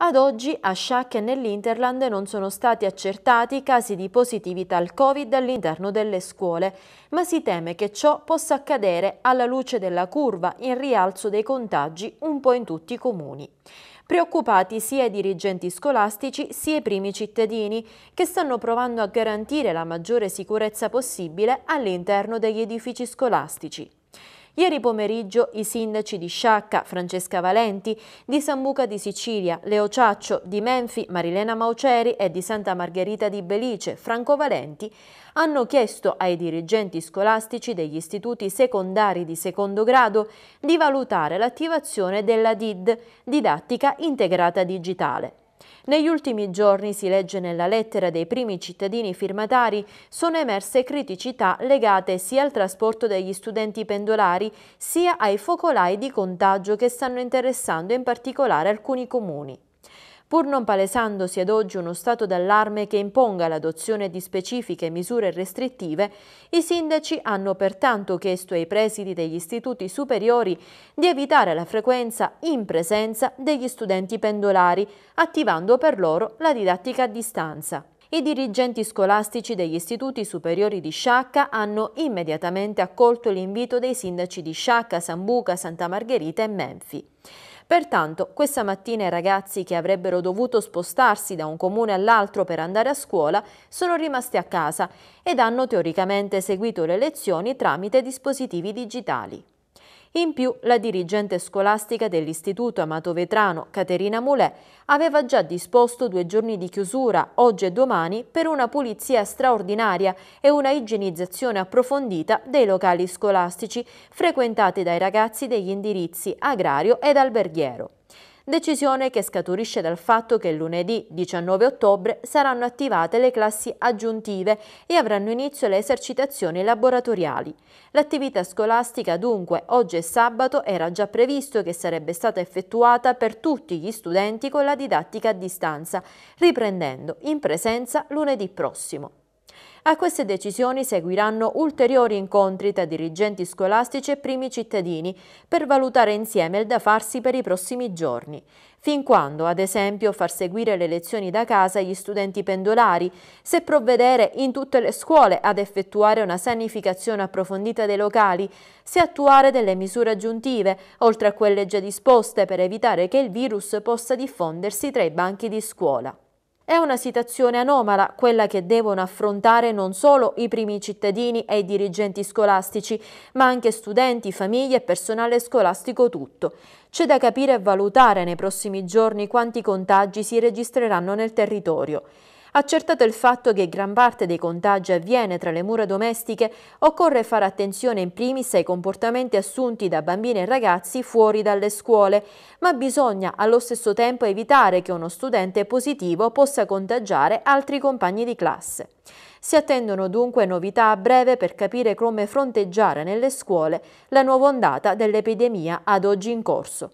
Ad oggi a Sciacca e nell'Interland non sono stati accertati casi di positività al Covid all'interno delle scuole, ma si teme che ciò possa accadere alla luce della curva in rialzo dei contagi un po' in tutti i comuni. Preoccupati sia i dirigenti scolastici sia i primi cittadini, che stanno provando a garantire la maggiore sicurezza possibile all'interno degli edifici scolastici. Ieri pomeriggio i sindaci di Sciacca, Francesca Valenti, di Sambuca di Sicilia, Leo Ciaccio, di Menfi, Marilena Mauceri e di Santa Margherita di Belice, Franco Valenti, hanno chiesto ai dirigenti scolastici degli istituti secondari di secondo grado di valutare l'attivazione della DID, didattica integrata digitale. Negli ultimi giorni, si legge nella lettera dei primi cittadini firmatari, sono emerse criticità legate sia al trasporto degli studenti pendolari sia ai focolai di contagio che stanno interessando in particolare alcuni comuni pur non palesandosi ad oggi uno stato d'allarme che imponga l'adozione di specifiche misure restrittive, i sindaci hanno pertanto chiesto ai presidi degli istituti superiori di evitare la frequenza in presenza degli studenti pendolari, attivando per loro la didattica a distanza. I dirigenti scolastici degli istituti superiori di Sciacca hanno immediatamente accolto l'invito dei sindaci di Sciacca, Sambuca, Santa Margherita e Menfi. Pertanto, questa mattina i ragazzi che avrebbero dovuto spostarsi da un comune all'altro per andare a scuola sono rimasti a casa ed hanno teoricamente seguito le lezioni tramite dispositivi digitali. In più, la dirigente scolastica dell'Istituto Amato Vetrano, Caterina Mulè, aveva già disposto due giorni di chiusura, oggi e domani, per una pulizia straordinaria e una igienizzazione approfondita dei locali scolastici frequentati dai ragazzi degli indirizzi agrario ed alberghiero decisione che scaturisce dal fatto che lunedì 19 ottobre saranno attivate le classi aggiuntive e avranno inizio le esercitazioni laboratoriali. L'attività scolastica dunque oggi e sabato era già previsto che sarebbe stata effettuata per tutti gli studenti con la didattica a distanza, riprendendo in presenza lunedì prossimo. A queste decisioni seguiranno ulteriori incontri tra dirigenti scolastici e primi cittadini per valutare insieme il da farsi per i prossimi giorni. Fin quando, ad esempio, far seguire le lezioni da casa agli studenti pendolari, se provvedere in tutte le scuole ad effettuare una sanificazione approfondita dei locali, se attuare delle misure aggiuntive, oltre a quelle già disposte per evitare che il virus possa diffondersi tra i banchi di scuola. È una situazione anomala quella che devono affrontare non solo i primi cittadini e i dirigenti scolastici, ma anche studenti, famiglie e personale scolastico tutto. C'è da capire e valutare nei prossimi giorni quanti contagi si registreranno nel territorio. Accertato il fatto che gran parte dei contagi avviene tra le mura domestiche, occorre fare attenzione in primis ai comportamenti assunti da bambini e ragazzi fuori dalle scuole, ma bisogna allo stesso tempo evitare che uno studente positivo possa contagiare altri compagni di classe. Si attendono dunque novità a breve per capire come fronteggiare nelle scuole la nuova ondata dell'epidemia ad oggi in corso.